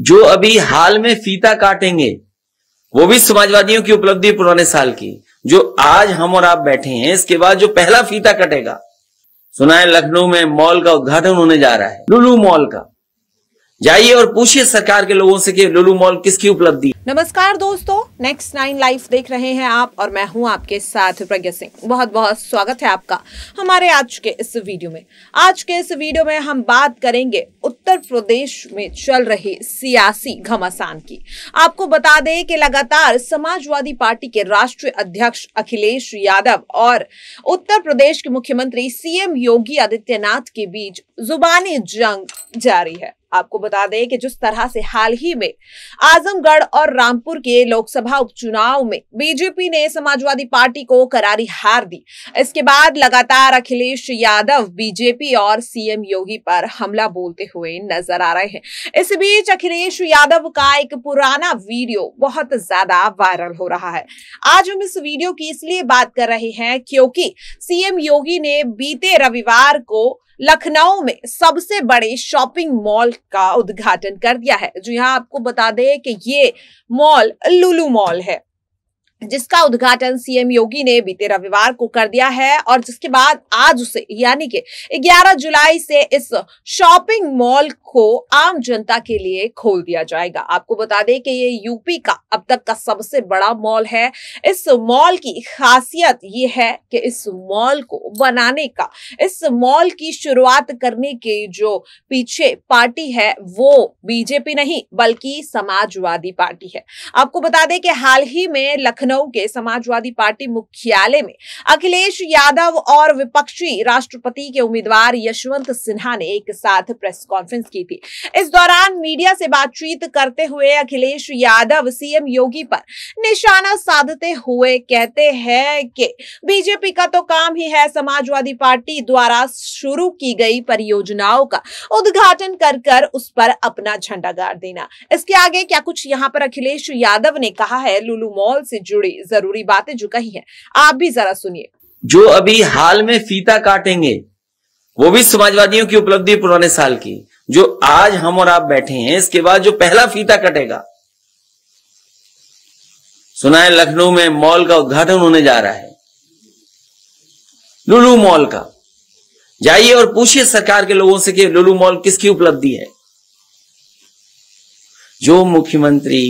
जो अभी हाल में फीता काटेंगे वो भी समाजवादियों की उपलब्धि पुराने साल की जो आज हम और आप बैठे हैं इसके बाद जो पहला फीता कटेगा सुना है लखनऊ में मॉल का उद्घाटन होने जा रहा है लुलू मॉल का जाइए और पूछिए सरकार के लोगों से कि लुलू मॉल किसकी उपलब्धि नमस्कार दोस्तों नेक्स्ट नाइन लाइफ देख रहे हैं आप और मैं हूं आपके साथ प्रज्ञा सिंह बहुत बहुत स्वागत है आपका हमारे आज के इस वीडियो में आज के इस वीडियो में हम बात करेंगे उत्तर प्रदेश में चल रहे सियासी घमासान की आपको बता दें कि लगातार समाजवादी पार्टी के राष्ट्रीय अध्यक्ष अखिलेश यादव और उत्तर प्रदेश के मुख्यमंत्री सीएम योगी आदित्यनाथ के बीच जुबानी जंग जारी है आपको बता दें कि जिस तरह से हाल ही में आजमगढ़ और रामपुर के लोकसभा उपचुनाव में बीजेपी ने समाजवादी पार्टी को करारी हार दी इसके बाद लगातार अखिलेश यादव बीजेपी और सीएम योगी पर हमला बोलते हुए नजर आ रहे हैं इस बीच अखिलेश यादव का एक पुराना वीडियो बहुत ज्यादा वायरल हो रहा है आज हम इस वीडियो की इसलिए बात कर रहे हैं क्योंकि सीएम योगी ने बीते रविवार को लखनऊ में सबसे बड़े शॉपिंग मॉल का उद्घाटन कर दिया है जो यहाँ आपको बता दें कि ये मॉल लुलू मॉल है जिसका उद्घाटन सीएम योगी ने बीते रविवार को कर दिया है और जिसके बाद आज उसे यानी कि 11 जुलाई से इस शॉपिंग मॉल को आम जनता के लिए खोल दिया जाएगा आपको बता दें कि ये यूपी का अब तक का सबसे बड़ा मॉल है इस मॉल की खासियत ये है कि इस मॉल को बनाने का इस मॉल की शुरुआत करने के जो पीछे पार्टी है वो बीजेपी नहीं बल्कि समाजवादी पार्टी है आपको बता दें कि हाल ही में लखनऊ लखनऊ के समाजवादी पार्टी मुख्यालय में अखिलेश यादव और विपक्षी राष्ट्रपति के उम्मीदवार यशवंत सिन्हा ने एक साथ प्रेस कॉन्फ्रेंस की थी इस दौरान मीडिया से बातचीत करते हुए अखिलेश यादव सीएम योगी पर निशाना साधते हुए कहते हैं कि बीजेपी का तो काम ही है समाजवादी पार्टी द्वारा शुरू की गई परियोजनाओं का उद्घाटन कर कर उस पर अपना झंडा गाड़ देना इसके आगे क्या कुछ यहाँ पर अखिलेश यादव ने कहा है लुलू मॉल से जुड़े जुड़ी जरूरी बातें जो कही है आप भी जरा सुनिए जो अभी हाल में फीता काटेंगे वो भी समाजवादियों की उपलब्धि पुराने साल की जो आज हम और आप बैठे हैं इसके बाद जो पहला फीता कटेगा सुना है लखनऊ में मॉल का उद्घाटन होने जा रहा है लुलू मॉल का जाइए और पूछिए सरकार के लोगों से कि लुलू मॉल किसकी उपलब्धि है जो मुख्यमंत्री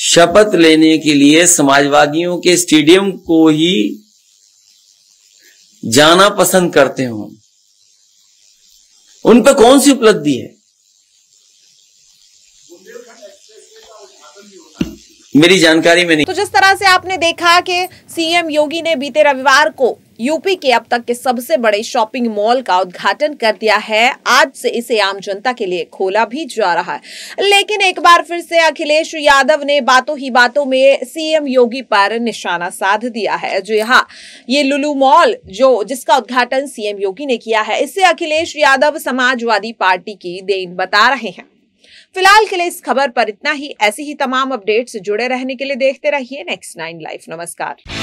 शपथ लेने के लिए समाजवादियों के स्टेडियम को ही जाना पसंद करते हो उन पर कौन सी उपलब्धि है मेरी जानकारी में नहीं तो जिस तरह से आपने देखा कि सीएम योगी ने बीते रविवार को यूपी के अब तक के सबसे बड़े शॉपिंग मॉल का उद्घाटन कर दिया है आज से इसे आम जनता के लिए खोला भी जा रहा है लेकिन एक बार फिर से अखिलेश यादव ने बातों ही बातों में सीएम योगी पर निशाना साध दिया है जो यहाँ ये लुलू मॉल जो जिसका उद्घाटन सीएम योगी ने किया है इसे अखिलेश यादव समाजवादी पार्टी की देन बता रहे हैं फिलहाल के लिए इस खबर पर इतना ही ऐसी ही तमाम अपडेट्स जुड़े रहने के लिए देखते रहिए नेक्स्ट नाइन लाइफ नमस्कार